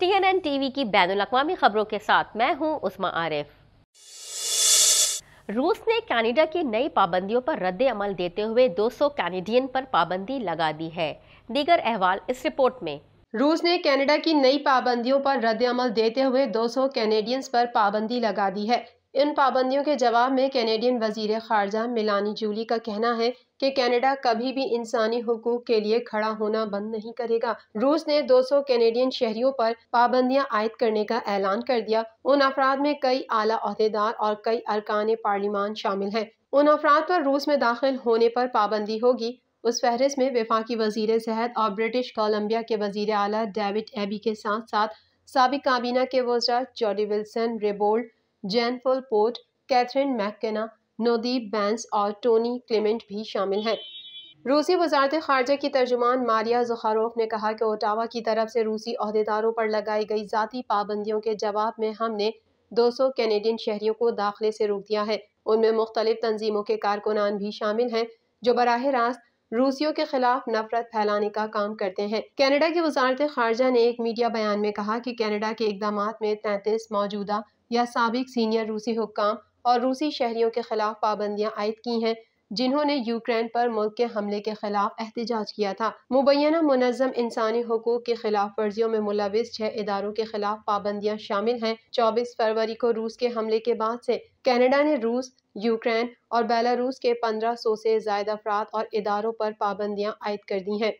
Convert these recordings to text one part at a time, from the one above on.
T N N T V की बैन अवी खबरों के साथ मैं हूँ उस्मा आरिफ रूस ने कनाडा की नई पाबंदियों पर रद्द अमल देते हुए 200 कैनेडियन पर पाबंदी लगा दी है दीगर अहवाल इस रिपोर्ट में रूस ने कनाडा की नई पाबंदियों पर रद्द अमल देते हुए 200 कैनेडियंस पर पाबंदी लगा दी है इन पाबंदियों के जवाब में कैनेडियन वजीर खारजा मिलानी जूली का कहना है कि कनाडा कभी भी इंसानी हकूक के लिए खड़ा होना बंद नहीं करेगा रूस ने 200 कैनेडियन शहरियों पर पाबंदियां आयद करने का ऐलान कर दिया उन अफराद में कई आला अहदेदार और कई अरकान पार्लिमान शामिल हैं उन अफराद पर रूस में दाखिल होने पर पाबंदी होगी उस फहरिस्त में विफाकी वजीर सेहत और ब्रिटिश कोलम्बिया के वजीर अली डेविड एबी के साथ साथ सबक काबीना के वजरा Jody Wilson Raybould Jane Philpott Catherine McKenna Navdeep Bains और टोनी क्लेमेंट भी शामिल हैं रूसी वजारत खारजा की तर्जुमान मारिया जुखारोफ ने कहा कि ओटावा की तरफ से रूसी अहदेदारों पर लगाई गई ज़ाती पाबंदियों के जवाब में हमने 200 कैनेडियन शहरीों को दाखिले से रोक दिया है उनमें मुख्तलिफ तंजीमों के कारकुनान भी शामिल हैं जो बरह रास्त रूसियों के खिलाफ नफरत फैलाने का काम करते हैं कैनेडा की वजारत खारजा ने एक मीडिया बयान में कहा कि कैनेडा के इकदाम में तैंतीस मौजूदा या सबक सीनियर रूसी हुकाम और रूसी शहरीों के खिलाफ पाबंदियां आयद की हैं जिन्होंने यूक्रेन पर मुल्क के हमले के खिलाफ एहतजाज किया था मुबैना मुनजम इंसानी हकूक की खिलाफ वर्जियों में मुलविस छह इदारों के खिलाफ पाबंदियां शामिल हैं चौबीस फरवरी को रूस के हमले के बाद से कनाडा ने रूस यूक्रेन और बेलारूस के पंद्रह सौ से ज्यादा अफराद और इदारों पर पाबंदियां आयद कर दी हैं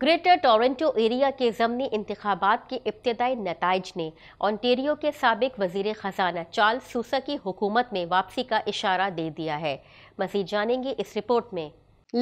ग्रेटर टोरंटो एरिया के ज़मनी इंतबात के इब्तदाई नतज ने ऑनटेरियो के सबक वजीर ख़जाना चार्ल सूसा की हुकूमत में वापसी का इशारा दे दिया है मजीद जानेंगे इस रिपोर्ट में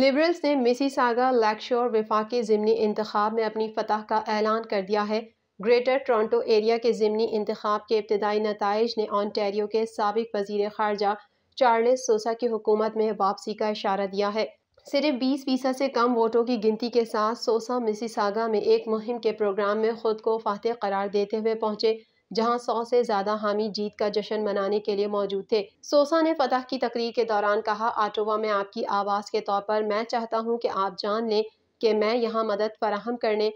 लिबरल्स ने मिसी सागा लैक्शोर विफाक ज़मनी इंतब में अपनी फतह का ऐलान कर दिया है ग्रेटर टोरंटो एरिया के ज़मनी इंतबाब के इब्तदाई नतज ने ऑनटेरियो के सबक वजीर खारजा चार्लिस सूसा की हुकूमत में वापसी का इशारा दिया है सिर्फ बीस फीसद से कम वोटों की गिनती के साथ सोसा मिसिसागा में एक मुहिम के प्रोग्राम में खुद को फातह करार देते हुए पहुंचे जहां सौ से ज्यादा हामी जीत का जश्न मनाने के लिए मौजूद थे सोसा ने फतह की तकरीर के दौरान कहा आटोवा में आपकी आवाज़ के तौर पर मैं चाहता हूं कि आप जान लें कि मैं यहां मदद फराहम करने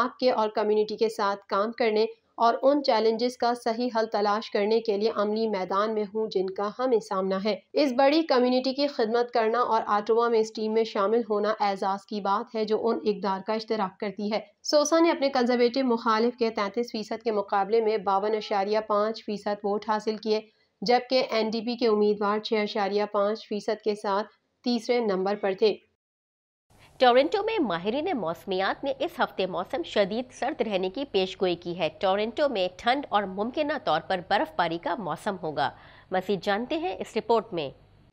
आपके और कम्युनिटी के साथ काम करने और उन चैलेंजेस का सही हल तलाश करने के लिए अमली मैदान में हूँ जिनका हमें सामना है इस बड़ी कम्यूनिटी की खिदमत करना और आटोवा में इस टीम में शामिल होना एजाज की बात है जो उन इकदार का इश्तराक करती है सोसा ने अपने कंजर्वेटिव मुखालिफ के तैतीस फीसद के मुकाबले में बावन अशारिया पाँच फीसद वोट हासिल किए जबकि एन डी पी के उम्मीदवार छः अशारिया पाँच फीसद के साथ तीसरे नंबर पर थे टोरंटो में माहरीन मौसमियात ने इस हफ्ते मौसम शदीद सर्द रहने की पेश गोई की है टोरंटो में ठंड और मुमकिन तौर पर बर्फबारी का मौसम होगा मजीद जानते हैं इस रिपोर्ट में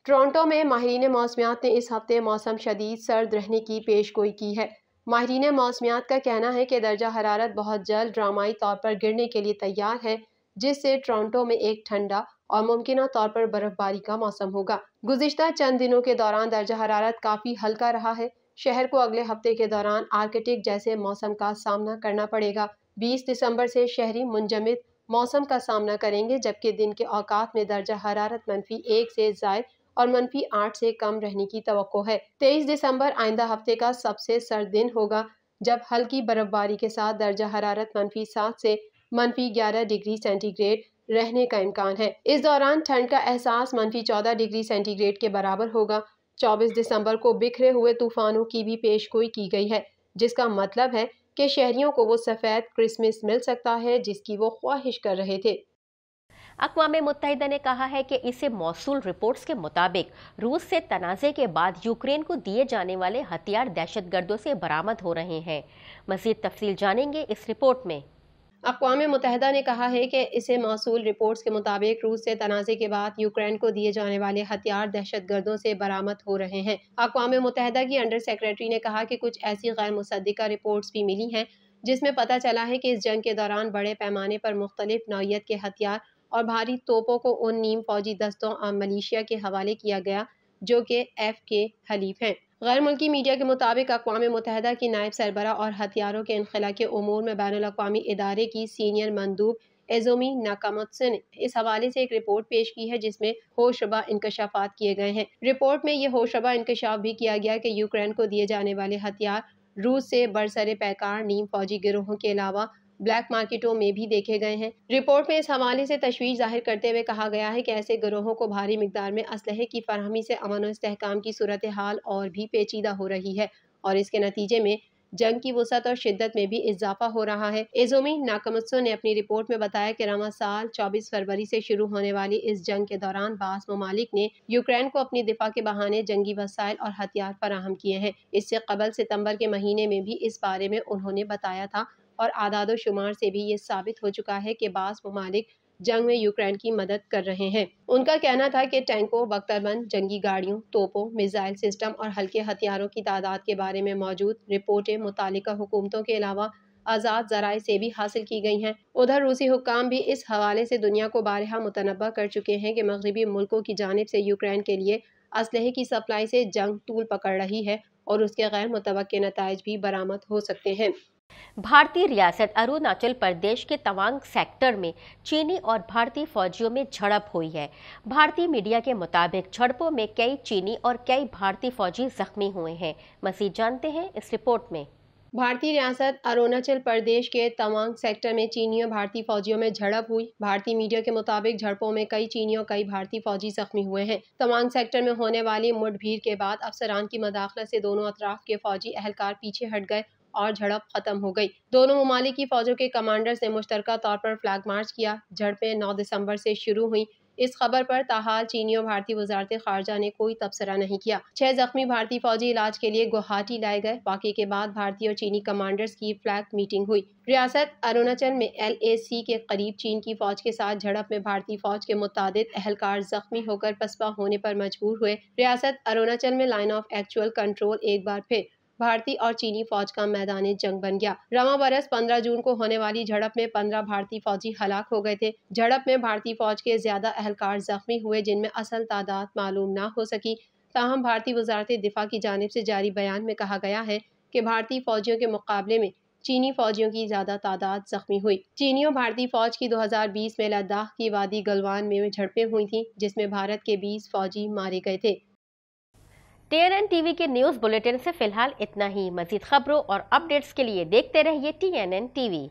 टोरंटो में माहरीन मौसमियात ने इस हफ्ते मौसम शदीद सर्द रहने की पेश गोई की है माहरीन मौसमियात का कहना है कि दर्जा हरारत बहुत जल्द ड्रामाई तौर पर गिरने के लिए तैयार है जिससे टोरंटो में एक ठंडा और मुमकिन तौर पर बर्फबारी का मौसम होगा गुजशत चंद दिनों के दौरान दर्जा हरारत काफ़ी हल्का रहा है शहर को अगले हफ्ते के दौरान आर्कटिक जैसे मौसम का सामना करना पड़ेगा 20 दिसंबर से शहरी मुंजमद मौसम का सामना करेंगे जबकि दिन के औकात में दर्जा हरारत मनफी एक से जायद और मनफी आठ से कम रहने की तो है तेईस दिसंबर आइंदा हफ्ते का सबसे सर्द दिन होगा जब हल्की बर्फबारी के साथ दर्जा हरारत मनफी सात से मनफी ग्यारह डिग्री सेंटीग्रेड रहने का इम्कान है इस दौरान ठंड का एहसास मनफी चौदह डिग्री सेंटीग्रेड के बराबर होगा 24 दिसंबर को बिखरे हुए तूफानों की भी पेशगोई की गई है जिसका मतलब है कि शहरियों को वो सफ़ेद क्रिसमस मिल सकता है जिसकी वो ख्वाहिश कर रहे थे अकवा मुतहदा ने कहा है कि इसे मौसू रिपोर्ट्स के मुताबिक रूस से तनाज़े के बाद यूक्रेन को दिए जाने वाले हथियार दहशत गर्दों से बरामद हो रहे हैं मजीद तफसील जानेंगे इस रिपोर्ट में अकवा मुतहदा ने कहा है कि इसे मौसू रिपोर्ट्स के मुताबिक रूस से तनाज़े के बाद यूक्रेन को दिए जाने वाले हथियार दहशत गर्दों से बरामद हो रहे हैं अकवा मुतहदा की अंडर सेक्रेटरी ने कहा कि कुछ ऐसी गैर मुसदा रिपोर्ट्स भी मिली हैं जिसमें पता चला है कि इस जंग के दौरान बड़े पैमाने पर मुख्तलिफ नौीयत के हथियार और भारी तोपों को उन नीम फौजी दस्तों और मलेशिया के हवाले किया गया जो कि एफ के हलीफ हैं गैर मुल्की मीडिया के मुताबिक अकवा मुतहदा की नायब सरबरा और हथियारों के इनखला के अमूर में बैन अवी इदारे की सीनियर मंदूब एजोमी नाकामोत्से ने इस हवाले से एक रिपोर्ट पेश की है जिसमें होशरबा इंकशाफात किए गए हैं रिपोर्ट में ये होशरबा इंकशाफ भी किया गया कि यूक्रेन को दिए जाने वाले हथियार रूस से बरसरे पैकार नीम फौजी गिरोहों के अलावा ब्लैक मार्केटों में भी देखे गए हैं रिपोर्ट में इस हवाले से तशवीश जाहिर करते हुए कहा गया है कि ऐसे ग्रोहों को भारी मकदार में इसलहे की फरहमी से अमन और इसकाम की सूरत हाल और भी पेचीदा हो रही है और इसके नतीजे में जंग की वसत और शिद्दत में भी इजाफा हो रहा है एजोमी नाकमत्सो ने अपनी रिपोर्ट में बताया कि रवा साल चौबीस फरवरी से शुरू होने वाली इस जंग के दौरान बास ममालिक ने यूक्रेन को अपनी दिफा के बहाने जंगी वसाइल और हथियार फराहम किए हैं इससे कबल सितम्बर के महीने में भी इस बारे में उन्होंने बताया था और आदाद शुमार से भी ये साबित हो चुका है कि बास ममालिक जंग में यूक्रेन की मदद कर रहे हैं उनका कहना था कि टैंकों बख्तरबंद जंगी गाड़ियों तोपों मिसाइल सिस्टम और हल्के हथियारों की तादाद के बारे में मौजूद रिपोर्टें मुतल हुकूमतों के अलावा आज़ाद जराए से भी हासिल की गई हैं उधर रूसी हुकाम भी इस हवाले से दुनिया को बारहा मुतनबा कर चुके हैं कि मगरबी मुल्कों की जानब से यूक्रेन के लिए असलहे की सप्लाई से जंग टूल पकड़ रही है और उसके गैर मुतव नतज भी बरामद हो सकते हैं भारतीय रियासत अरुणाचल प्रदेश के तवांग सेक्टर में चीनी और भारतीय फौजियों में झड़प हुई है भारतीय मीडिया के मुताबिक झड़पों में कई चीनी और कई भारतीय फौजी जख्मी हुए हैं मसीह जानते हैं इस रिपोर्ट में भारतीय रियासत अरुणाचल प्रदेश के तवांग सेक्टर में चीनी और भारतीय फौजियों में झड़प हुई भारतीय मीडिया के मुताबिक झड़पों में कई चीनी और कई भारतीय फौजी जख्मी हुए हैं तवांग सेक्टर में होने वाली मुठभेड़ के बाद अफसरान की मदाखलत से दोनों अतराफ के फौजी अहलकार पीछे हट गए और झड़प खत्म हो गई दोनों ममालिक की फौजों के कमांडर्स ने मुश्तर तौर पर फ्लैग मार्च किया झड़पें नौ दिसंबर से शुरू हुई इस खबर पर ताहाल चीनी और भारतीय वजारत खारजा ने कोई तबसरा नहीं किया छह जख्मी भारतीय फौजी इलाज के लिए गुवाहाटी लाए गए वाकई के बाद भारतीय और चीनी कमांडर्स की फ्लैग मीटिंग हुई रियासत अरुणाचल में एल के करीब चीन की फौज के साथ झड़प में भारतीय फौज के मुताद अहलकार जख्मी होकर पसपा होने पर मजबूर हुए रियासत अरुणाचल में लाइन ऑफ एक्चुअल कंट्रोल एक बार फिर भारतीय और चीनी फौज का मैदान जंग बन गया रवा बरस पंद्रह जून को होने वाली झड़प में पंद्रह भारतीय फौजी हलाक हो गए थे झड़प में भारतीय फौज के ज्यादा अहलकार जख्मी हुए जिनमें असल तादाद मालूम न हो सकी ताहम भारतीय वजारत दिफा की जानब से जारी बयान में कहा गया है कि भारतीय फौजियों के मुकाबले में चीनी फौजियों की ज्यादा तादाद जख्मी हुई चीनी और भारतीय फौज की 2020 में लद्दाख की वादी गलवान में झड़पें हुई थीं जिसमें भारत के 20 फौजी मारे गए थे टीएनएन टीवी के न्यूज बुलेटिन से फिलहाल इतना ही मजीद खबरों और अपडेट्स के लिए देखते रहिए टीएनएन टीवी